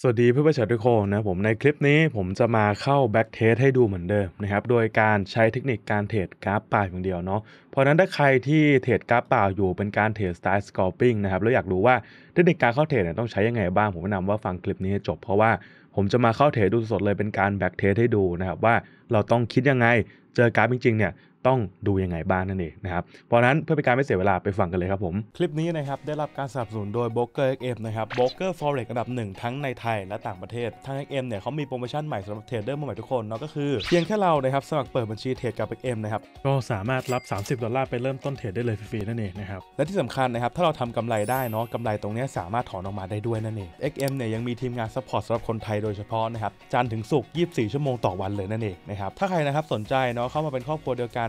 สวัสดีเพื่อนประชาทุกคนนะผมในคลิปนี้ผมจะมาเข้า back test ให้ดูเหมือนเดิมนะครับโดยการใช้เทคนิคการเทรดกราฟเปล่าอย่างเดียวเนาะเพราะนั้นถ้าใครที่เทรดกราฟเปล่าอยู่เป็นการเทรดสไตล์ scalping นะครับแล้วอยากรู้ว่าเทคนิคการเข้าเทรดเนี่ยต้องใช้ยังไงบ้างผมแนะนำว่าฟังคลิปนี้ให้จบเพราะว่าผมจะมาเข้าเทรดดูสดเลยเป็นการ back test ให้ดูนะครับว่าเราต้องคิดยังไงเจอกราฟจริงๆเนี่ยต้องดูยังไงบ้างนั่นเองนะครับ เพราะนั้นเพื่อเป็นการไม่เสียเวลาไปฟังกันเลยครับผม คลิปนี้นะครับ ได้รับการสนับสนุนโดย b r o k e r XM นะครับ b บ k e r Forex อระดับหนึ่งทั้งในไทยและต่างประเทศ ทาง XM เนี่ยเขามีโปรโมชั่นใหม่สำหรับเทรดเดอร์มือใหม่ทุกคน เนาะก็คือเพียงแค่เรานะครับ สมัครเปิดบัญชีเทรดกับ XM นะครับก็สามารถรับ 30 ดอลลาร์ไปเริ่มต้นเทรดได้เลยฟรีๆ นั่นเองนะครับ และที่สำคัญนะครับถ้าเราทำกำไรได้เนาะกำไรตรงนี้สามารถถอนออกมาได้ด้วยนั่นเอง XM เนี่ยยังมีทีมงานซัพพอร์ตสำหรับคนไทยโดยเฉพาะนะครับจันถึงศุกร์24ชั่วโมงต่อวันเลยนั่นเองนะครับถ้าใครนะครับสนใจเนาะเข้ามาเป็นครอบครัวเดียวกัน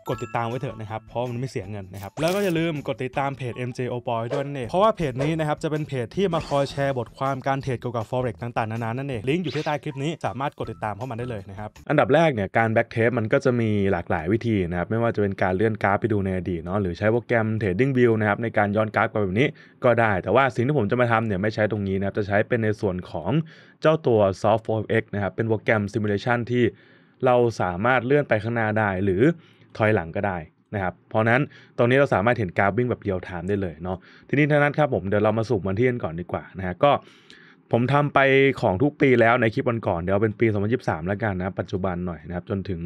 กดติดตามไว้เถอะนะครับ เพราะมันไม่เสียเงินนะครับ แล้วก็อย่าลืมกดติดตามเพจ MJ o p o y ด้วยนั่นเองเพราะว่าเพจนี้นะครับ จะเป็นเพจ ที่มาคอยแชร์บทความการเทรดเกี่ยวกับ forex ต่างๆ นานา นั่นเอง ลิงก์อยู่ที่ใต้คลิปนี้ สามารถกดติดตามเข้ามาได้เลยนะครับ อันดับแรกเนี่ย การแบ็กเทปมันก็จะมีหลากหลายวิธีนะครับ ไม่ว่าจะเป็นการเลื่อนกราฟไปดูในอดีตเนาะ หรือใช้โปรแกรม Trading View นะครับในการย้อนกราฟไปแบบนี้ก็ได้ แต่ว่าสิ่งที่ผมจะมาทำเนี่ยไม่ใช้ตรงนี้นะครับ จะใช้เป็นในส่วนของเจ้าตัว Soft4x นะครับ เป็นโปรแกรม Simulation ที่เราสามารถเลื่อนไปข้างหน้าได้หรือถอยหลังก็ได้นะครับเพราะนั้นตรงนี้เราสามารถเห็นการวิ่ง แบบ เดียวไทม์ได้เลย เนาะทีนี้ท่านั้น ครับ ผม เดี๋ยว เรา มา สุ่มวัน ที่กันก่อนดีกว่า นะฮะก็ ผมทำไปของทุกปีแล้ว ใน คลิปวัน ก่อน เดี๋ยว เป็น ปี2023แล้วกันนะ ปัจจุบันหน่อยนะครับ จนถึง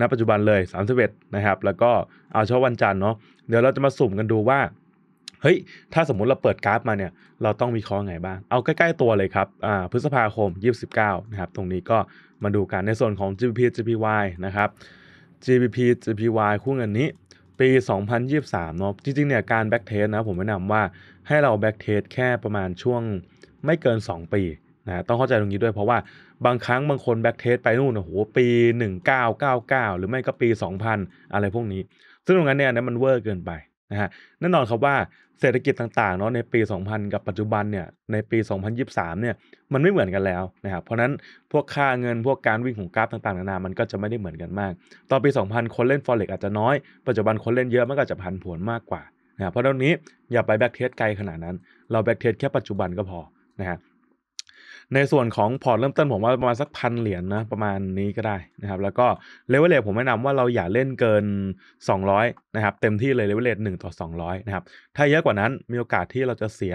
ณ ปัจจุบัน เลย31นะครับ แล้วก็ เอาเช้าวันจันทร์ เนาะเดี๋ยว เรา จะมา สุ่ม กัน ดู ว่า เฮ้ย ถ้า สมมุติ เรา เปิดกราฟ มาเนี่ย เราต้องมีคอไงบ้างเอาใกล้ๆตัวเลยครับอ่าพฤษภาคม 29 นะครับ ตรงนี้ก็มาดูกันในส่วนของ GPP GPY นะครับ GBP GPY คู่เงินนี้ปี 2023เนาะจริงๆเนี่ยการแบ็กเทสนะผมแนะนำว่าให้เราแบ็กเทสแค่ประมาณช่วงไม่เกิน 2 ปีนะต้องเข้าใจตรงนี้ด้วยเพราะว่าบางครั้งบางคนแบ็กเทสไปนู่นโอ้โหปี 1999 หรือไม่ก็ปี 2000 อะไรพวกนี้ ซึ่งตรงนั้นเนี่ยนั้นมันเวอร์เกินไปนะฮะแน่นอนครับว่าเศรษฐกิจต่างๆเนาะในปี 2000 กับปัจจุบันเนี่ยในปี 2023เนี่ยมันไม่เหมือนกันแล้วนะครับเพราะนั้นพวกค่าเงินพวกการวิ่งของกราฟต่างๆนานา มันก็จะไม่ได้เหมือนกันมากตอนปี 2000 คนเล่น Forex อาจจะน้อยปัจจุบันคนเล่นเยอะมันก็จะพันผวนมากกว่านะเพราะตรงนี้อย่าไปแบ็กเทสไกลขนาดนั้น เราแบ็กเทสแค่ปัจจุบันก็พอนะฮะในส่วนของพอร์ตเริ่มต้นผมว่าประมาณสักพันเหรียญนนะประมาณนี้ก็ได้นะครับแล้วก็เลเวลเลผมแนะนำว่าเราอย่าเล่นเกิน 200 นะครับ เต็มที่เลยเลเวลเลหนึ่งต่อ200นะครับ ถ้าเยอะกว่านั้นมีโอกาสที่เราจะเสีย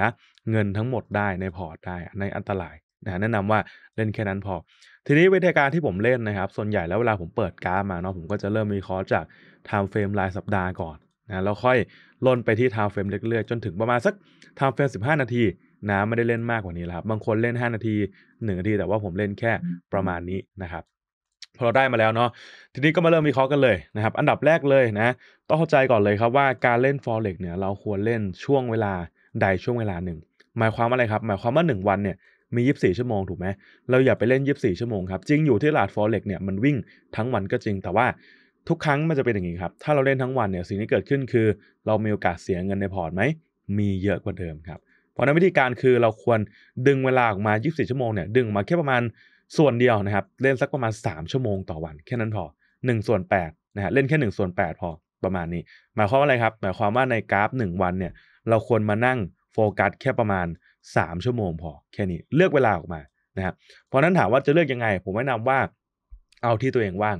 เงินทั้งหมดได้ในพอร์ตได้ในอันตราย นะแนะนำว่าเล่นแค่นั้นพอ ทีนี้วิธีการที่ผมเล่นนะครับส่วนใหญ่แล้วเวลาผมเปิดการ์ดมาเนาะผมก็จะเริ่มมีคอร์สจากไทม์เฟรมรายสัปดาห์ก่อนนะแล้วค่อยล่นไปที่ไทม์เฟรมเรื่อยๆจนถึงประมาณสักไทม์เฟรม e 15 นาทีนะไม่ได้เล่นมากกว่านี้แล้วครับ บางคนเล่น 5 นาที1นาที แต่ว่าผมเล่นแค่ประมาณนี้นะครับ พอเราได้มาแล้วเนาะทีนี้ก็มาเริ่มวิเคราะห์กันเลยนะครับอันดับแรกเลยนะต้องเข้าใจก่อนเลยครับว่าการเล่น forex เนี่ยเราควรเล่นช่วงเวลาใดช่วงเวลาหนึ่ง หมายความว่าอะไรครับหมายความว่า1วันเนี่ยมี24ชั่วโมงถูกไหมเราอย่าไปเล่น24ชั่วโมงครับจริงอยู่ที่ตลาด forex เนี่ยมันวิ่งทั้งวันก็จริงแต่ว่าทุกครั้งมันจะเป็นอย่างนี้ครับ ถ้าเราเล่นทั้งวันเนี่ยสิ่งที่เกิดขึ้นคือ เรามีโอกาสเสียเงินในพอร์ตไหมมีเยอะกว่าเดิมครับราะนั้นวิธีการคือเราควรดึงเวลาออกมา 24 ชั่วโมงเนี่ยดึงมาแค่ประมาณส่วนเดียวนะครับเล่นสักประมาณ 3 ชั่วโมงต่อวันแค่นั้นพอ1ส่วน8นะฮะเล่นแค่1ส่วน8พอประมาณนี้ หมายความว่าอะไรครับหมายความว่าในกราฟ 1 วันเนี่ยเราควรมานั่งโฟกัสแค่ประมาณ 3 ชั่วโมงพอแค่นี้เลือกเวลาออกมานะครับเพราะนั้นถามว่าจะเลือกยังไง ผมแนะนำว่าเอาที่ตัวเองว่าง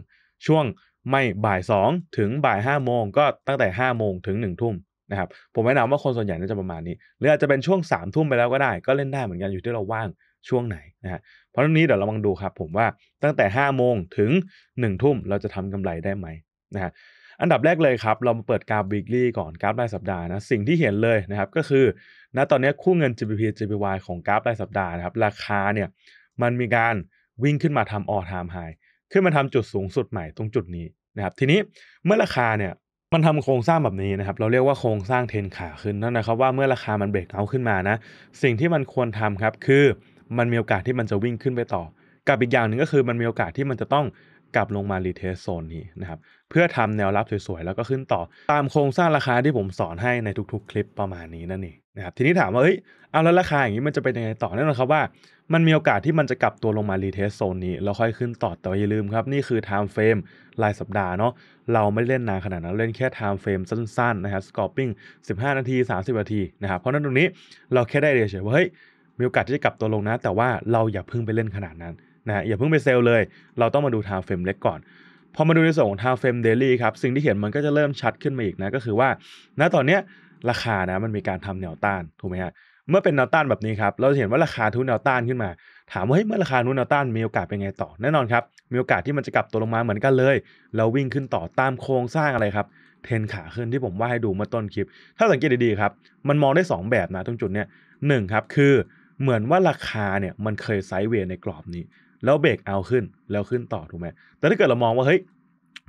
ช่วงไม่บ่าย2ถึงบ่าย5โมงก็ตั้งแต่5โมงถึง1ทุ่มนะครับผมแนะนำว่าคนส่วนใหญ่น่าจะประมาณนี้ หรืออาจจะเป็นช่วง3ามทุ่มไปแล้วก็ได้ ก็เล่นได้เหมือนกันอยู่ที่เราว่างช่วงไหนนะฮะเพราะตรงนี้เดี๋ยวเราลองดูครับผมว่าตั้งแต่5้าโมงถึง1นึ่ทุ่มเราจะทำกำไรได้ไหมนะฮะอันดับแรกเลยครับ เรามาเปิดกราฟ weekly ก่อนกราฟรายสัปดาห์นะสิ่งที่เห็นเลยนะครับ ก็คือณตอนนี้คู่เงิน GBP GBY ของกราฟรายสัปดาห์นะครับราคาเนี่ยมันมีการวิ่งขึ้นมาทำออทามไฮขึ้นมาทำจุดสูงสุดใหม่ตรงจุดนี้นะครับทีนี้เมื่อราคาเนี่ยมันทำโครงสร้างแบบนี้นะครับ เราเรียกว่าโครงสร้างเทนขาขึ้นนั่นนะครับ ว่าเมื่อราคามันเบรกเอาขึ้นมานะสิ่งที่มันควรทำครับคือมันมีโอกาสที่มันจะวิ่งขึ้นไปต่อกับอีกอย่างหนึ่งก็คือมันมีโอกาสที่มันจะต้องกลับลงมารีเทสโซนนี้นะครับเพื่อทำแนวรับสวยๆแล้วก็ขึ้นต่อ ตามโครงสร้างราคาที่ผมสอนให้ในทุก ๆคลิปประมาณนี้นั่นเองนะครับทีนี้ถามว่าเฮ้ยเอาแล้วราคาอย่างนี้มันจะเป็นยังไงต่อแน่นอนครับว่ามันมีโอกาสที่มันจะกลับตัวลงมารีเทสโซนนี้แล้วค่อยขึ้นต่อ แต่อย่าลืมครับ นี่คือไทม์เฟรมรายสัปดาห์เนาะเราไม่เล่นนานขนาดนั้นเล่นแค่ไทม์เฟรมสั้นๆนะครับสกอร์ปิ้ง 15 นาที 30 นาทีนะครับ เพราะนั้นตรงนี้เราแค่ได้เดียเฉยว่า เฮ้ย มีโอกาสที่จะกลับตัวลงนะ แต่ว่าเราอย่าเพิ่งไปเล่นขนาดนั้นนะอย่าเพิ่งไปเซลเลย เราต้องมาดูไทม์เฟรมเล็กก่อนพอมาดูในส่วนของไทม์เฟรมเดลี่ครับสิ่งที่เห็นมันก็จะเริ่มชัดขึ้นมาอีกนะก็คือว่า ณตอนเนี้ยราคานะมันมีการทำแนวต้านถูกไหมฮะเมื่อเป็นแนวต้านแบบนี้ครับ เราจะเห็นว่าราคาทุนแนวต้านขึ้นมา ถามว่าเฮ้ย เมื่อราคาทุนแนวต้านมีโอกาสเป็นไงต่อ แน่นอนครับ มีโอกาสที่มันจะกลับตัวลงมาเหมือนกันเลย เราวิ่งขึ้นต่อตามโครงสร้างอะไรครับ เทนขาขึ้นที่ผมว่าให้ดูเมื่อต้นคลิป ถ้าสังเกตดีๆครับ มันมองได้ 2 แบบนะตรงจุดเนี้ยหครับ คือเหมือนว่าราคาเนี่ยมันเคยไซด์เวย์ในกรอบนี้ แล้วเบรกเอาขึ้น แล้วขึ้นต่อถูกไหม แต่ถ้าเกิดเรามองว่าเฮ้ย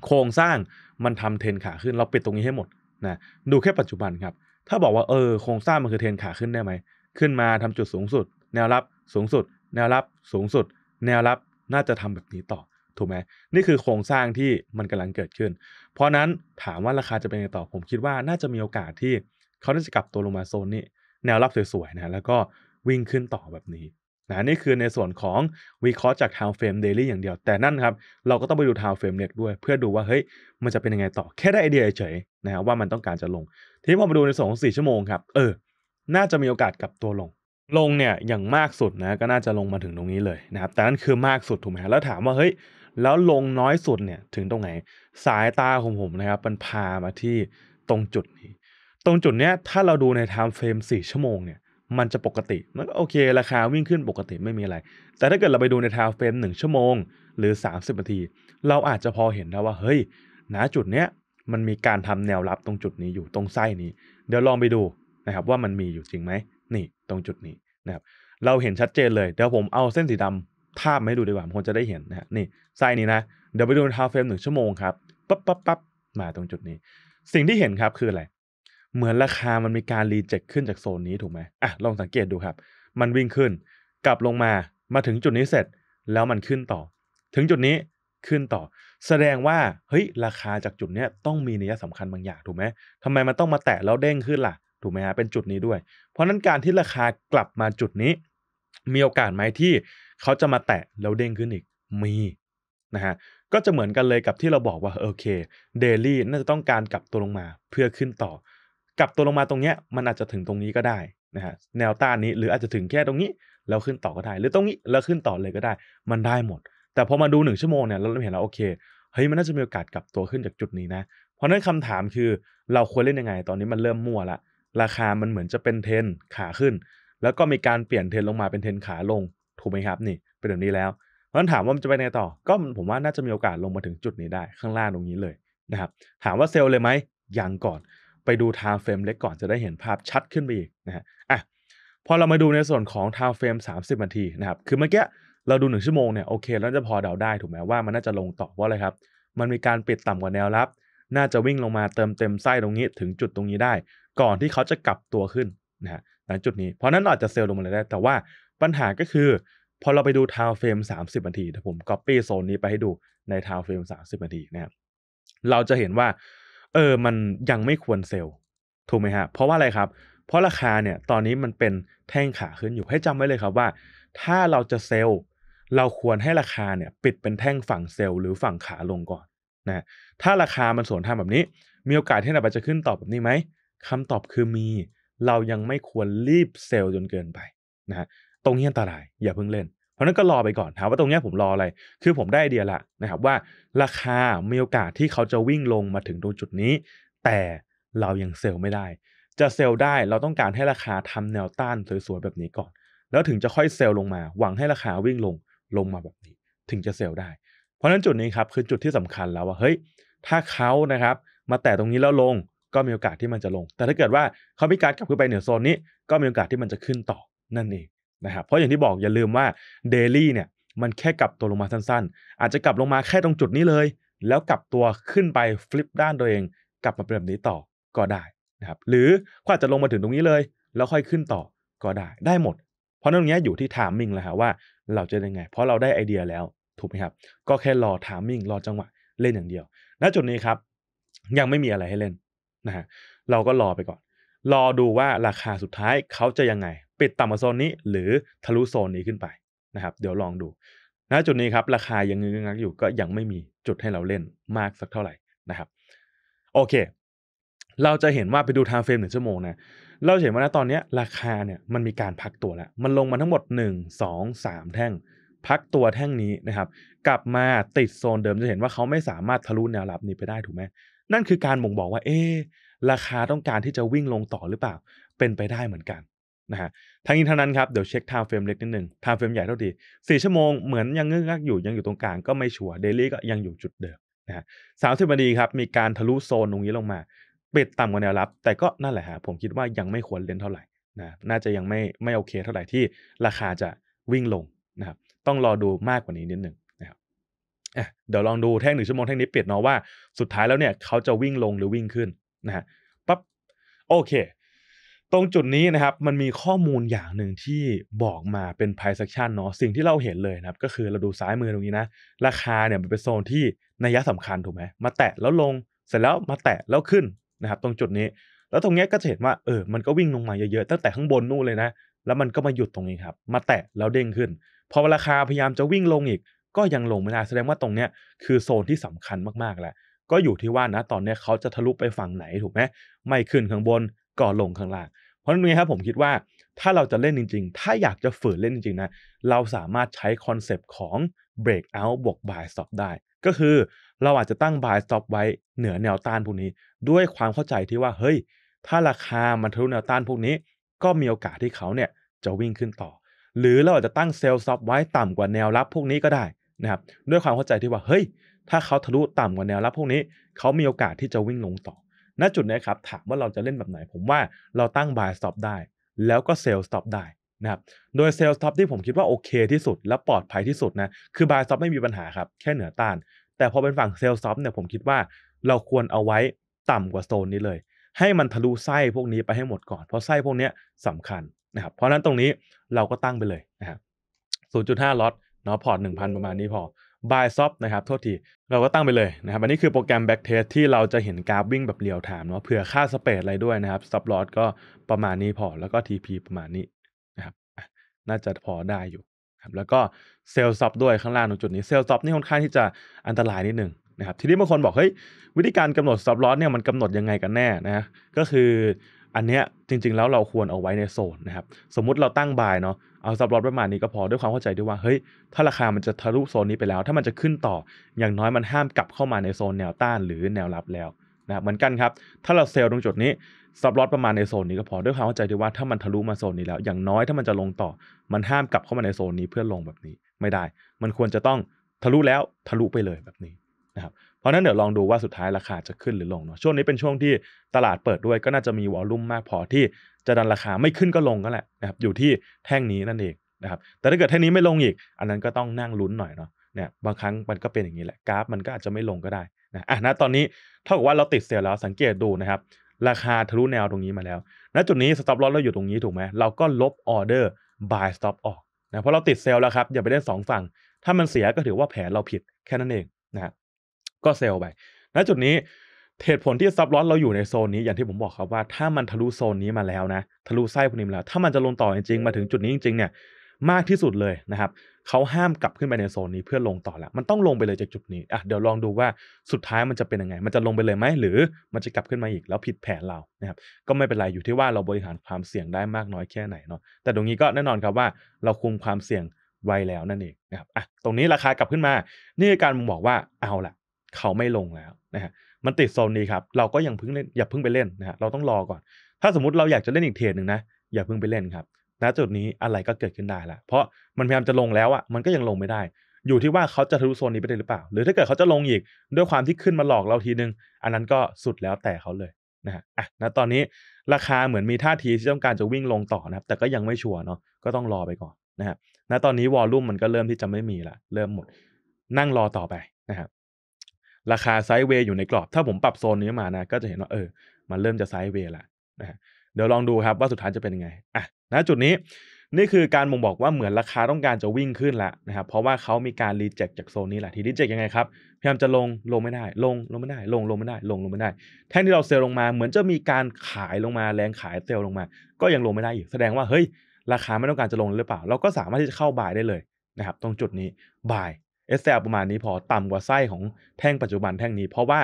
โครงสร้างมันทำเทนขาขึ้นเราปิดตรงนี้ให้หมดนะ ดูแค่ปัจจุบันครับถ้าบอกว่าเออโครงสร้างมันคือเทนขาขึ้นได้ไหม ขึ้นมาทำจุดสูงสุด แนวรับสูงสุดแนวรับสูงสุด แนวรับน่าจะทำแบบนี้ต่อถูกไหมนี่คือโครงสร้างที่มันกำลังเกิดขึ้น เพราะนั้นถามว่าราคาจะเป็นยังไงต่อผมคิดว่าน่าจะมีโอกาสที่เขาจะกลับตัวลงมาโซนนี้ แนวรับสวยๆนะ แล้วก็วิ่งขึ้นต่อแบบนี้นะนี่คือในส่วนของวิเคราะห์จาก Time Frame Daily อย่างเดียวแต่นั่นครับ เราก็ต้องไปดู Time Frame เล็กด้วย เพื่อดูว่า เฮ้ย มันจะเป็นยังไงต่อ แค่ได้ไอเดียเฉยนะฮะว่ามันต้องการจะลง ทีนี้พอมาดูในส่วนของสชั่วโมงครับ เออ น่าจะมีโอกาสกลับตัวลง ลงเนี่ยอย่างมากสุดนะก็น่าจะลงมาถึงตรงนี้เลยนะครับแต่นั่นคือมากสุดถูกไหมแล้วถามว่าเฮ้ยแล้วลงน้อยสุดเนี่ยถึงตรงไหนสายตาของผมนะครับมันพามาที่ตรงจุดนี้ตรงจุดเนี้ยถ้าเราดูใน i ท e f เฟ m e 4ชั่วโมงเนี่ยมันจะปกติมันก็โอเคราคาวิ่งขึ้นปกติไม่มีอะไร แต่ถ้าเกิดเราไปดูในทาวเฟรมหนึ่งชั่วโมง หรือ 30นาที เราอาจจะพอเห็นด้ว่าเฮ้ยณจุดเนี้ยมันมีการทำแนวรับตรงจุดนี้อยู่ตรงไส้นี้ เดี๋ยวลองไปดูนะครับว่ามันมีอยู่จริงไหมนี่ตรงจุดนี้นะครับเราเห็นชัดเจนเลยเดี๋ยวผมเอาเส้นสีดำทาบให้ดูดีกว่าคนจะได้เห็นนะฮะนี่ไส้นี้นะเดี๋ยวไปดูทาวเฟรมหนึ่งชั่วโมงครับปั๊บปั๊บปั๊บมาตรงจุดนี้ สิ่งที่เห็นครับคืออะไรเหมือนราคามันมีการรีเจ็คขึ้นจากโซนนี้ถูกไหมอ่ะลองสังเกตดูครับ มันวิ่งขึ้น กลับลงมามาถึงจุดนี้เสร็จ แล้วมันขึ้นต่อ ถึงจุดนี้ขึ้นต่อ แสดงว่าเฮ้ยราคาจากจุดเนี้ยต้องมีนัยสำคัญบางอย่างถูกไหมทำไมมันต้องมาแตะแล้วเด้งขึ้นล่ะถูกไหมฮะเป็นจุดนี้ด้วย เพราะนั้นการที่ราคากลับมาจุดนี้ มีโอกาสไหมที่เขาจะมาแตะแล้วเด้งขึ้นอีกมีนะฮะก็จะเหมือนกันเลยกับที่เราบอกว่าโอเคเดลี่น่าจะต้องการกลับตัวลงมาเพื่อขึ้นต่อกลับตัวลงมาตรงเนี้ยมันอาจจะถึงตรงนี้ก็ได้นะฮะแนวต้านนี้หรืออาจจะถึงแค่ตรงนี้ แล้วขึ้นต่อก็ได้หรือตรงนี้แล้วขึ้นต่อเลยก็ได้ มันได้หมด แต่พอมาดู1ชั่วโมงเนี่ยเราเห็นแล้วโอเคเฮ้ยมันน่าจะมีโอกาสกลับตัวขึ้นจากจุดนี้นะเพราะนั้นคำถามคือเราควรเล่นยังไงตอนนี้มันเริ่มมั่วละราคามันเหมือนจะเป็นเทนขาขึ้น แล้วก็มีการเปลี่ยนเทนลงมาเป็นเทนขาลงถูกไหมครับนี่เป็นแบบนี้แล้วเพราะนั้นถามว่ามันจะไปไหนต่อก็ผมว่าน่าจะมีโอกาสลงมาถึงจุดนี้ได้ ข้างล่างตรงนี้เลยนะครับถามว่าเซลล์เลยไหมยังก่อนไปดูไทม์เฟรมเล็กก่อนจะได้เห็นภาพชัดขึ้นไปอีกนะฮะอ่ะพอเรามาดูในส่วนของไทม์เฟรม30นาทีนะครับ คือเมื่อกี้เราดู 1 ชั่วโมงเนี่ย โอเคแล้วจะพอเดาได้ถูกไหมว่ามันน่าจะลงต่อเพราะอะไรครับ มันมีการปิดต่ำกว่าแนวรับ น่าจะวิ่งลงมาเติมเต็มไส้ตรงนี้ถึงจุดตรงนี้ได้ ก่อนที่เขาจะกลับตัวขึ้นนะฮะหลังจุดนี้ เพราะนั้นอาจจะเซลลลงมาเลยได้ แต่ว่าปัญหาก็คือพอเราไปดูไทม์เฟรม30นาทีผมกปปี้โซนนี้ไปให้ดูในไทม์เฟรม30นาทีนะครับเราจะเห็นว่าเออ มันยังไม่ควรเซลล์ถูกไหมฮะ เพราะว่าอะไรครับ เพราะราคาเนี่ย ตอนนี้มันเป็นแท่งขาขึ้นอยู่ ให้จำไว้เลยครับว่า ถ้าเราจะเซลล์ เราควรให้ราคาเนี่ย ปิดเป็นแท่งฝั่งเซลล์หรือฝั่งขาลงก่อนนะถ้าราคามันสวนทางแบบนี้ มีโอกาสที่นาบจะขึ้นตอบแบบนี้ไหมคำตอบคือมี เรายังไม่ควรรีบเซลล์จนเกินไปนะฮะ ตรงนี้อันตราย อย่าเพิ่งเล่นเพราะนั้นก็รอไปก่อนถามว่าตรงนี้ผมรออะไรคือผมได้ไอเดียละนะครับว่าราคามีโอกาสที่เขาจะวิ่งลงมาถึงตรงจุดนี้ แต่เรายังเซลล์ไม่ได้ จะเซลล์ได้เราต้องการให้ราคาทำแนวต้านสวยๆแบบนี้ก่อน แล้วถึงจะค่อยเซลล์ลงมา หวังให้ราคาวิ่งลงลงมาแบบนี้ ถึงจะเซลล์ได้เพราะนั้นจุดนี้ครับคือจุดที่สำคัญแล้วว่าเฮ้ยถ้าเขานะครับมาแตะตรงนี้แล้วลงก็มีโอกาสที่มันจะลง แต่ถ้าเกิดว่าเขามีการกลับขึ้นไปเหนือโซนนี้ ก็มีโอกาสที่มันจะขึ้นต่อ นั่นเองนะครับเพราะอย่างที่บอกอย่าลืมว่าเดลี่เนี่ยมันแค่กลับตัวลงมาสั้นๆ อาจจะกลับลงมาแค่ตรงจุดนี้เลย แล้วกลับตัวขึ้นไปฟลิปด้านตัวเองกลับมาเป็นแบบนี้ต่อก็ได้นะครับหรือก็อาจจะลงมาถึงตรงนี้เลย แล้วค่อยขึ้นต่อก็ได้ได้หมด เพราะตรงนี้อยู่ที่ทามมิงแล้วับว่าเราจะยังไง เพราะเราได้ไอเดียแล้วถูกไหมครับก็แค่รอทามมิงรอจังหวะเล่นอย่างเดียวณจุดนี้ครับยังไม่มีอะไรให้เล่นนะฮะเราก็รอไปก่อนรอดูว่าราคาสุดท้ายเขาจะยังไงปิดต่ำกว่าโซนนี้หรือทะลุโซนนี้ขึ้นไปนะครับ เดี๋ยวลองดูณจุดนี้ครับ ราคายังเงึงักอยู่ก็ยังไม่มีจุดให้เราเล่นมากสักเท่าไหร่นะครับ โอเค เราจะเห็นว่าไปดูทางเฟรมหนึ่งชั่วโมงนะเราเห็นว่าณตอนนี้ราคาเนี่ยมันมีการพักตัวแล้ว มันลงมาทั้งหมด 1 2 3 แท่ง พักตัวแท่งนี้นะครับ กลับมาติดโซนเดิมจะเห็นว่าเขาไม่สามารถทะลุแนวรับนี้ไปได้ถูกไหมนั่นคือการบ่งบอกว่าเอ๊ราคาต้องการที่จะวิ่งลงต่อหรือเปล่า เป็นไปได้เหมือนกันนะฮะทั้งนี้ทั้งนั้นครับ เดี๋ยวเช็คไทม์เฟรมเล็กนิดหนึ่งไทม์เฟรมใหญ่เท่าดีสี่ชั่วโมงเหมือนยังงึกงักอยู่ ยังอยู่ตรงกลางก็ไม่ชัวร์เดลี่ก็ยังอยู่จุดเดิมนะฮะสามสิบนาทีครับ มีการทะลุโซนตรงนี้ลงมาปิดต่ำกว่าแนวรับ แต่ก็นั่นแหละฮะผมคิดว่ายังไม่ควรเล่นเท่าไหร่นะน่าจะยังไม่ไม่โอเค เท่าไหร่ที่ราคาจะวิ่งลงนะครับต้องรอดูมากกว่านี้นิดหนึ่งนะครับเดี๋ยวลองดูแท่งหนึ่งชั่วโมงแท่งนี้เปิดนเนาะว่าสุดท้ายแล้วเนี่ยเขาจะวิ่งลงหรือวิ่งขึ้นนะฮะปั๊บโอเคตรงจุดนี้นะครับมันมีข้อมูลอย่างหนึ่งที่บอกมาเป็น price action เนาะสิ่งที่เราเห็นเลยนะครับก็คือเราดูซ้ายมือตรงนี้นะราคาเนี่ยมันเป็นโซนที่นัยสำคัญถูกไหมมาแตะแล้วลงเสร็จแล้วมาแตะแล้วขึ้นนะครับตรงจุดนี้แล้วตรงนี้ก็จะเห็นว่าเออมันก็วิ่งลงมาเยอะๆตั้งแต่ข้างบนนู่นเลยนะแล้วมันก็มาหยุดตรงนี้ครับ มาแตะแล้วเด้งขึ้น พอราคาพยายามจะวิ่งลงอีก ก็ยังลงไม่ได้แสดงว่าตรงเนี้ยคือโซนที่สำคัญมากๆแหละก็อยู่ที่ว่านะตอนนี้เขาจะทะลุไปฝั่งไหนถูกไหมไม่ขึ้นข้างบนก็ลงข้างล่าง เพราะนี้ครับผมคิดว่าถ้าเราจะเล่นจริงๆ ถ้าอยากจะฝืนเล่นจริงๆนะ เราสามารถใช้คอนเซปต์ของ breakout บวก buy stop ได้ ก็คือเราอาจจะตั้ง buy stop ไว้เหนือแนวต้านพวกนี้ ด้วยความเข้าใจที่ว่าเฮ้ยถ้าราคามันทะลุแนวต้านพวกนี้ก็มีโอกาสที่เขาเนี่ยจะวิ่งขึ้นต่อ หรือเราอาจจะตั้ง sell stop ไว้ต่ำกว่าแนวรับพวกนี้ก็ได้นะครับด้วยความเข้าใจที่ว่าเฮ้ยถ้าเขาทะลุต่ำกว่าแนวรับพวกนี้เขามีโอกาสที่จะวิ่งลงต่อณจุดนี้ครับถามว่าเราจะเล่นแบบไหน ผมว่าเราตั้งบายสต็อปได้แล้วก็เซลสต็อปได้นะครับโดยเซลสต็อปที่ผมคิดว่าโอเคที่สุดและปลอดภัยที่สุดนะคือบายสต็อปไม่มีปัญหาครับแค่เหนือต้าน แต่พอเป็นฝั่งเซลสต็อปเนี่ยผมคิดว่าเราควรเอาไว้ต่ำกว่าโซนนี้เลย ให้มันทะลุไส้พวกนี้ไปให้หมดก่อน เพราะไส้พวกนี้สำคัญนะครับเพราะนั้นตรงนี้เราก็ตั้งไปเลยนะครับ 0.5 ล็อตเนาะพอร์ต 1,000 ประมาณนี้พอ by soft นะครับ โทษที เราก็ตั้งไปเลยนะครับ อันนี้คือโปรแกรม back test ที่เราจะเห็นกราฟวิ่งแบบเรียวถามเนาะเผื่อค่าสเปดอะไรด้วยนะครับ stop loss ก็ประมาณนี้พอแล้วก็ TP ประมาณนี้นะครับน่าจะพอได้อยู่ครับ แล้วก็เซลซ็อปด้วยข้างล่างตรงจุดนี้เซลซ็อปนี่ค่อนข้างที่จะอันตรายนิดนึงนะครับ ทีนี้บางคนบอก เฮ้ย วิธีการกำหนดซับปลอสเนี่ยมันกำหนดยังไงกันแน่นะก็คืออันเนี้ยจริงๆ แล้วเราควรเอาไว้ในโซนนะครับ สมมุติเราตั้งบายเนาะเอาสับลอตประมาณนี้ก็พอด้วยความเข้าใจด้วยว่าเฮ้ยถ้าราคามันจะทะลุโซนนี้ไปแล้ว ถ้ามันจะขึ้นต่อ อย่างน้อยมันห้ามกลับเข้ามาในโซนแนวต้านหรือแนวรับแล้วนะเหมือนกันครับ ถ้าเราเซลล์ตรงจุดนี้สับลอตประมาณในโซนนี้ก็พอด้วยความเข้าใจด้วยว่าถ้ามันทะลุมาโซนนี้แล้ว อย่างน้อยถ้ามันจะลงต่อมันห้ามกลับเข้ามาในโซนนี้เพื่อลงแบบนี้ไม่ได้ มันควรจะต้องทะลุแล้วทะลุไปเลยแบบนี้นะครับเพราะนั้นเดี๋ยวลองดูว่าสุดท้ายราคาจะขึ้นหรือลงเนาะช่วงนี้เป็นช่วงที่ตลาดเปิดด้วยก็น่าจะมีวอลลุ่มมากพอที่จะดันราคาไม่ขึ้นก็ลงก็แหละนะครับอยู่ที่แท่งนี้นั่นเองนะครับแต่ถ้าเกิดแท่งนี้ไม่ลงอีกอันนั้นก็ต้องนั่งลุ้นหน่อยเนาะเนี่ยบางครั้งมันก็เป็นอย่างนี้แหละกราฟมันก็อาจจะไม่ลงก็ได้นะอ่ะนะตอนนี้เท่ากับว่าเราติดเซลล์แล้วสังเกตดูนะครับราคาทะลุแนวตรงนี้มาแล้วณจุดนี้สต็อปลอสเราอยู่ตรงนี้ถูกไหมเราก็ลบออเดอร์บายสต็อปออกนะเพราะเราติดเซลล์แล้วครับอย่าไปเล่น2ฝั่งถ้ามันเสียก็ถือว่าแผนเราผิดแค่นั้นเองนะก็เซลล์ไป ณ จุดนี้เหตุผลที่ซับลอสเราอยู่ในโซนนี้อย่างที่ผมบอกครับว่าถ้ามันทะลุโซนนี้มาแล้วนะทะลุไส้พนิมแล้วถ้ามันจะลงต่อจริงๆมาถึงจุดนี้จริงๆเนี่ยมากที่สุดเลยนะครับเขาห้ามกลับขึ้นไปในโซนนี้เพื่อลงต่อละมันต้องลงไปเลยจากจุดนี้อ่ะเดี๋ยวลองดูว่าสุดท้ายมันจะเป็นยังไง มันจะลงไปเลยไหม หรือมันจะกลับขึ้นมาอีกแล้วผิดแผนเรานะครับก็ไม่เป็นไรอยู่ที่ว่าเราบริหารความเสี่ยงได้มากน้อยแค่ไหนเนาะแต่ตรงนี้ก็แน่นอนครับว่า เราคุมความเสี่ยงไว้แล้วนั่นเองนะครับอ่ะตรงนี้ราคากลับขึ้นมา นี่การบอกว่าเอาละเขาไม่ลงแล้วนะฮะ มันติดโซนนี้ครับ เราก็ยังพึ่งเล่นอย่าพึ่งไปเล่นนะฮะ เราต้องรอก่อน ถ้าสมมติเราอยากจะเล่นอีกเทรดหนึ่งนะ อย่าพึ่งไปเล่นครับ ณ จุดนี้อะไรก็เกิดขึ้นได้ละ เพราะมันพยายามจะลงแล้วอ่ะมันก็ยังลงไม่ได้ อยู่ที่ว่าเขาจะทะลุโซนนี้ไปได้หรือเปล่า หรือถ้าเกิดเขาจะลงอีก ด้วยความที่ขึ้นมาหลอกเราทีนึง อันนั้นก็สุดแล้วแต่เขาเลยนะฮะ อ่ะ ณ ตอนนี้ราคาเหมือนมีท่าทีที่ต้องการจะวิ่งลงต่อนะครับ แต่ก็ยังไม่ชัวร์เนาะ ก็ต้องรอไปก่อนนะฮะณตอนนี้วอลลุ่มมันก็เริ่มที่จะไม่มีละเริ่มหมดนั่งรอต่อไปนะครับราคาไซด์เวย์อยู่ในกรอบ ถ้าผมปรับโซนนี้มานะก็จะเห็นว่าเออ มันเริ่มจะไซด์เวย์ละนะเดี๋ยวลองดูครับว่าสุดท้ายจะเป็นยังไงอ่ะนะจุดนี้นี่คือการมองบอกว่าเหมือนราคาต้องการจะวิ่งขึ้นละนะครับเพราะว่าเขามีการรีเจ็คจากโซนนี้แหละทีรีเจ็คยังไงครับพยายามจะลงลงไม่ได้ ลงลงไม่ได้ ลงลงไม่ได้ ลงลงไม่ได้แท่งที่เราเซลลงมาเหมือนจะมีการขายลงมาแรงขายเซลลงมา ก็ยังลงไม่ได้อีกแสดงว่าเฮ้ยราคาไม่ต้องการจะลงหรือเปล่า เราก็สามารถที่จะเข้าบายได้เลยนะครับตรงจุดนี้บายเอ SL ประมาณนี้พอต่ำกว่าไส้ของแท่งปัจจุบันแท่งนี้ เพราะว่า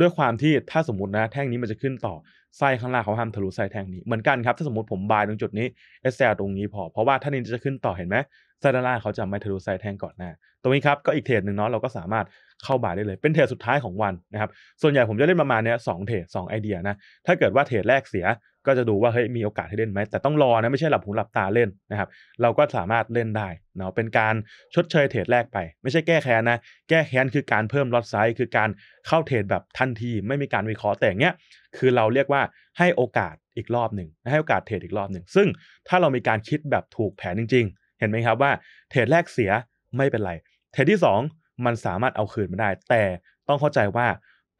ด้วยความที่ถ้าสมมตินะแท่งนี้มันจะขึ้นต่อไส้ข้างล่างเขาห้ามทะลุไส้แท่งนี้เหมือนกันครับ ถ้าสมมติผมบายตรงจุดนี้เอ SL ตรงนี้พอ เพราะว่าถ้านี้จะขึ้นต่อเห็นไหมไส้ด้านล่างเขาจะไม่ทะลุไส้แท่งก่อนหน้าตรงนี้ครับก็อีกเทรดหนึ่งเนาะเราก็สามารถเข้าบายได้เลย เป็นเทรดสุดท้ายของวันนะครับส่วนใหญ่ผมจะเล่นประมาณเนี้ยสองเทรดสองไอเดียนะถ้าเกิดว่าเทรดแรกเสียก็จะดูว่าเฮ้ยมีโอกาสให้เล่นไหมแต่ต้องรอนะไม่ใช่หลับหูหลับตาเล่นนะครับ เราก็สามารถเล่นได้เนาะเป็นการชดเชยเทรดแรกไป ไม่ใช่แก้แค้นนะ แก้แค้นคือการเพิ่มลอตไซส์คือการเข้าเทรดแบบทันที ไม่มีการวิเคราะห์แต่เงี้ยคือเราเรียกว่าให้โอกาสอีกรอบหนึ่ง ให้โอกาสเทรดอีกรอบหนึ่ง ซึ่งถ้าเรามีการคิดแบบถูกแผนจริง ๆ เห็นไหมครับว่าเทรดแรกเสียไม่เป็นไรเทรดที่2มันสามารถเอาคืนมาได้แต่ต้องเข้าใจว่า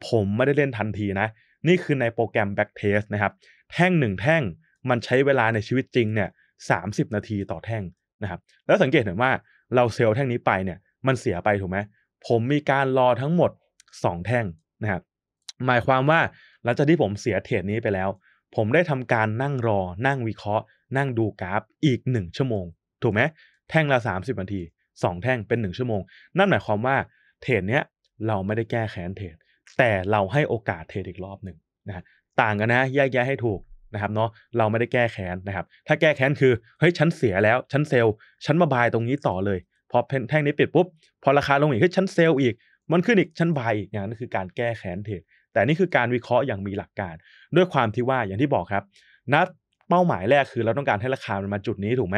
ผมไม่ได้เล่นทันทีนะนี่คือในโปรแกรม backtest นะครับ แท่งหนึ่งแท่งมันใช้เวลาในชีวิตจริงเนี่ยสานาทีต่อแท่งนะครับ แล้วสังเกตเห็นว่าเราเซลล์แท่งนี้ไปเนี่ยมันเสียไปถูกไหมผมมีการรอทั้งหมด 2 แท่งนะครับ หมายความว่าหลังจากที่ผมเสียเทรดนี้ไปแล้ว ผมได้ทำการนั่งรอ นั่งวิเคราะห์ นั่งดูกราฟอีก 1 ชั่วโมงถูกไหมแท่งละ 30 นาที 2 แท่งเป็น 1 ชั่วโมงนั่นหมายความว่าเทรดเนี้ยเราไม่ได้แก้แค้นเทรดแต่เราให้โอกาสเทรดอีกรอบหนึ่งนะต่างกันนะแยกแยะให้ถูกนะครับเนาะเราไม่ได้แก้แค้นนะครับถ้าแก้แค้นคือ เฮ้ยฉันเสียแล้วฉันเซลฉันมาบายตรงนี้ต่อเลยพอแท่งนี้ปิดปุ๊บพอราคาลงอีกเฮ้ยฉันเซลอีกมันขึ้นอีกฉันบายอีกอย่างนั้นคือการแก้แค้นเทรดแต่นี่คือการวิเคราะห์อย่างมีหลักการ ด้วยความที่ว่าอย่างที่บอกครับนัดเป้าหมายแรกคือเราต้องการให้ราคามันมาจุดนี้ถูกไหม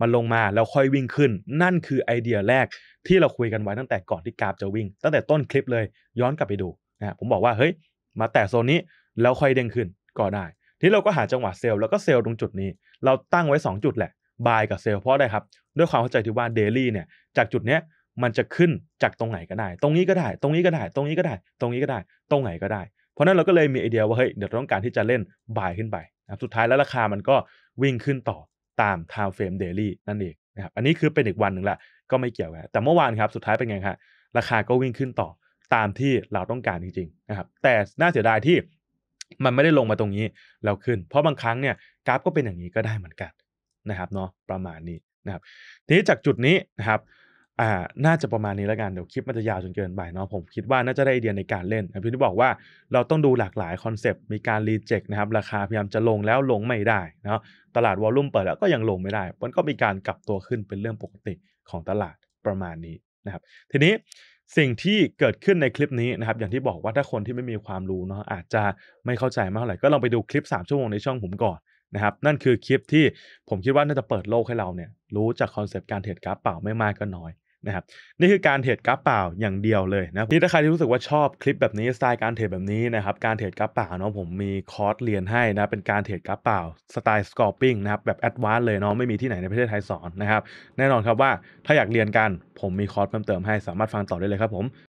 มันลงมาแล้วค่อยวิ่งขึ้น นั่นคือไอเดียแรกที่เราคุยกันไว้ตั้งแต่ก่อนที่กราฟจะวิ่ง ตั้งแต่ต้นคลิปเลยย้อนกลับไปดูนะผมบอกว่าเฮ้ยมาแตะโซนนี้แล้วค่อยเด้งขึ้นก็ได้ ที่เราก็หาจังหวะเซลล์แล้วก็เซลล์ตรงจุดนี้ เราตั้งไว้ 2 จุดแหละ บายกับเซลล์เพราะได้ครับด้วยความเข้าใจที่ว่าเดลี่เนี่ยจากจุดเนี้ยมันจะขึ้นจากตรงไหนก็ได้ ตรงนี้ก็ได้ ตรงนี้ก็ได้ ตรงนี้ก็ได้ ตรงนี้ก็ได้ ตรงไหนก็ได้เพราะนั้นเราก็เลยมีไอเดียว่าเฮ้ยเดี๋ยวต้องการที่จะเล่นบายขึ้นไปนะสุดท้ายแล้วราคามันก็วิ่งขึ้นต่อตามทาวเ f r ร m e d a i l นั่นเองนะครับอันนี้คือเป็นอีกวันหนึ่งแหละก็ไม่เกี่ยวกันแต่เมื่อวานครับ สุดท้ายเป็นไงครับราคาก็วิ่งขึ้นต่อตามที่เราต้องการจริง ๆนะครับ แต่น่าเสียดายที่มันไม่ได้ลงมาตรงนี้เราขึ้น เพราะบางครั้งเนี่ยกราฟก็เป็นอย่างนี้ก็ได้เหมือนกันนะครับเนาะประมาณนี้นะครับ ทีนี้จากจุดนี้นะครับอ่าน่าจะประมาณนี้แล้วกันเดี๋ยวคลิปมันจะยาวจนเกินไปเนาะผมคิดว่าน่าจะได้ไอเดียในการเล่นพี่ที่บอกว่า เราต้องดูหลากหลายคอนเซปต์มีการรีเจ็คนะครับ ราคาพยายามจะลงแล้วลงไม่ได้เนาะตลาดวอลลุ่มเปิดแล้วก็ยังลงไม่ได้มันก็มีการกลับตัวขึ้นเป็นเรื่องปกติของตลาดประมาณนี้นะครับ ทีนี้สิ่งที่เกิดขึ้นในคลิปนี้นะครับ อย่างที่บอกว่าถ้าคนที่ไม่มีความรู้เนาะอาจจะไม่เข้าใจมากเท่าไหร่ก็ลองไปดูคลิป 3 ชั่วโมงในช่องผมก่อนนะครับ นั่นคือคลิปที่ผมคิดว่าน่าจะเปิดโลกให้เราเนี่ย รู้จากคอนเซปต์การเทรดกราฟเปล่าไม่มากก็น้อยนะครับนี่คือการเทรดกราฟเปล่าอย่างเดียวเลยนะนี่ถ้าใครที่รู้สึกว่าชอบคลิปแบบนี้สไตล์การเทรดแบบนี้นะครับการเทรดกราฟเปล่าเนาะผมมีคอร์สเรียนให้นะเป็นการเทรดกราฟเปล่าสไตล์สกอร์ปิ้งนะครับแบบแอดวานซ์เลยเนาะไม่มีที่ไหนในประเทศไทยสอนนะครับแน่นอนครับว่าถ้าอยากเรียนกันผมมีคอร์สเพิ่มเติมให้สามารถฟังต่อได้เลยครับผม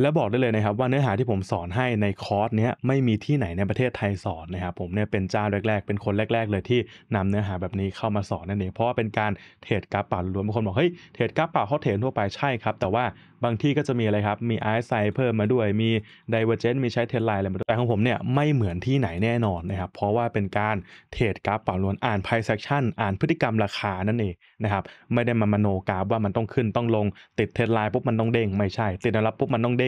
และบอกได้เลยนะครับว่าเนื้อหาที่ผมสอนให้ในคอร์สนี้ไม่มีที่ไหนในประเทศไทยสอนนะครับผมเนี่ยเป็นเจ้าแรกๆ เป็นคนแรกๆ เลยที่นำเนื้อหาแบบนี้เข้ามาสอนนั่นเอง เพราะว่าเป็นการเทรดกราฟป่าล้วนบางคนบอกเฮ้ยเทรดกราฟป่าเขาเทรดทั่วไปใช่ครับ แต่ว่าบางที่ก็จะมีอะไรครับ มี RSI เพิ่มมาด้วยมี d i v e r g e n c มีใช้เทรดไลน์อะไรมาด้วยแต่ของผมเนี่ยไม่เหมือนที่ไหนแน่นอนนะครับเพราะว่าเป็นการเทรดกราฟป่าล้วนอ่านไพ่เซ็กชันอ่านพฤติกรรมราคานั่นเองนะครับไม่ได้มามโนกราฟว่ามันต้องขึ้นต้องลงติดเทรดไลน์ปุ๊บมันต้องเด้งไม่ใช่ติดแนวรับปุ๊บมันต้องเด้ง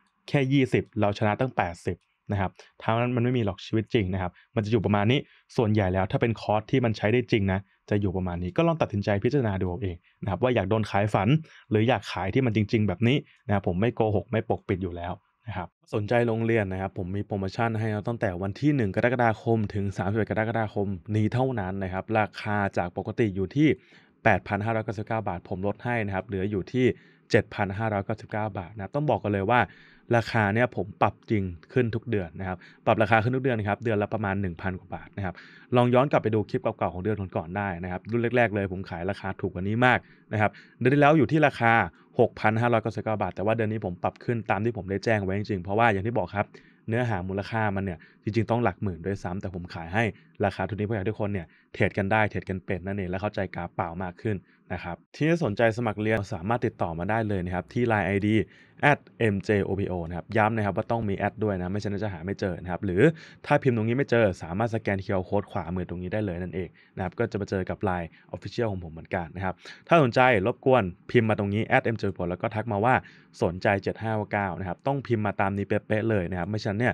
แค่ 20เราชนะตั้ง 80 นะครับทั้งนั้นมันไม่มีหรอกชีวิตจริงนะครับ มันจะอยู่ประมาณนี้ส่วนใหญ่แล้วถ้าเป็นคอร์สที่มันใช้ได้จริงนะ จะอยู่ประมาณนี้ก็ลองตัดสินใจพิจารณาดูเองนะครับ ว่าอยากโดนขายฝัน หรืออยากขายที่มันจริงๆ แบบนี้นะครับผมไม่โกหกไม่ปกปิดอยู่แล้วนะครับสนใจโรงเรียนนะครับ ผมมีโปรโมชั่นให้เราตั้งแต่วันที่1กรกฎาคม ถึง31กรกฎาคมนี้เท่านั้นนะครับ ราคาจากปกติอยู่ที่8,599บาท ผมลดให้นะครับเหลืออยู่ที่7,599บาทนะต้องบอกกันเลยว่าราคาเนี่ยผมปรับจริงขึ้นทุกเดือนนะครับปรับราคาขึ้นทุกเดือนนะครับเดือนละประมาณ 1,000กว่าบาทนะครับลองย้อนกลับไปดูคลิปเก่าๆของเดือนก่อนๆได้นะครับรุ่นแรกๆ เลยผมขายราคาถูกกว่านี้มากนะครับเดือนที่แล้วอยู่ที่ราคา6,599บาท แต่ว่าเดือนนี้ผมปรับขึ้นตามที่ผมได้แจ้งไว้จริงๆเพราะว่าอย่างที่บอกครับ เนื้อหามูลค่ามันเนี่ยจริงๆต้องหลักหมื่นด้วยซ้ำ แต่ผมขายให้ราคาทุนนี้เพื่อใาทุกคนเนี่ยเทรดกันได้เทรดกันเป็นนั่นเอง และเข้าใจกราฟเปล่ามากขึ้นนะครับ ที่สนใจสมัครเรียน สามารถติดต่อมาได้เลยนะครับ ที่ Line ID at mjopo นะครับ ย้ำนะครับ ว่าต้องมีแอดด้วยนะไม่เช่นนนั้จะหาไม่เจอนะครับ หรือถ้าพิมพ์ตรงนี้ไม่เจอสามารถสแกนเคียร์โค้ดขวามือตรงนี้ได้เลยนั่นเองนะครับก็จะมาเจอกับ Line Official ของผมเหมือนกันนะครับถ้าสนใจรบกวนพิมพ์มาตรงนี้ mjopo แล้วก็ทักมาว่าสนใจ7599นะครับต้องพิมพ์มาตามนี้เป๊ะๆเลยนะครับไม่เช่นเนี่ย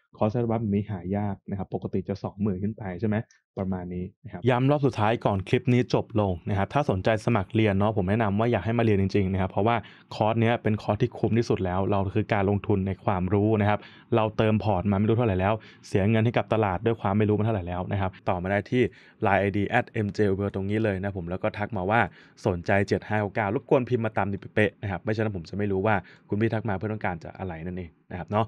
คอร์สอร์บั้มนี้หายากนะครับ ปกติจะ 20,000ขึ้นไปใช่ไหมประมาณนี้นะครับ ย้ำรอบสุดท้ายก่อนคลิปนี้จบลงนะครับ ถ้าสนใจสมัครเรียนเนาะ ผมแนะนำว่าอยากให้มาเรียนจริงๆนะครับ เพราะว่าคอร์สเนี้ยเป็นคอร์สที่คุ้มที่สุดแล้ว เราคือการลงทุนในความรู้นะครับ เราเติมพอร์ตมาไม่รู้เท่าไหร่แล้ว เสียเงินให้กับตลาดด้วยความไม่รู้มาเท่าไหร่แล้วนะครับ ต่อมาได้ที่ line id at mj ตรงนี้เลยนะผม แล้วก็ทักมาว่าสนใจ7599รบกวนพิมพ์มาตามนี้เป๊ะนะครับไม่ฉะนั้นผมจะไม่รู้ว่าคุณพี่ทักมาเพื่อต้องการจะอะไรนั่นเองนะครับเนาะ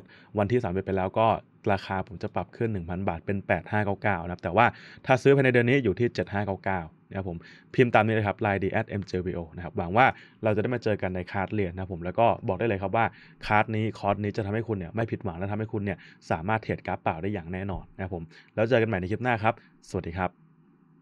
ดวันที่3นไปแล้วก็ราคาผมจะปรับขึ้น1,000บาทเป็น 8599นะครับแต่ว่าถ้าซื้อภายในเดือนนี้อยู่ที่ 7599นะครับผมพิมพ์ตามนี้เลยครับ line d at mjbo นะครับหวังว่าเราจะได้มาเจอกันในคาร์ดเรียนนะผมแล้วก็บอกได้เลยครับว่าคาร์ดนี้คอร์สนี้จะทำให้คุณเนี่ยไม่ผิดหวังและทำให้คุณเนี่ย สามารถเทรดกราฟเปล่าได้อย่างแน่นอนนะครับผมแล้วเจอกันใหม่ในคลิปหน้าครับ สวัสดีครับ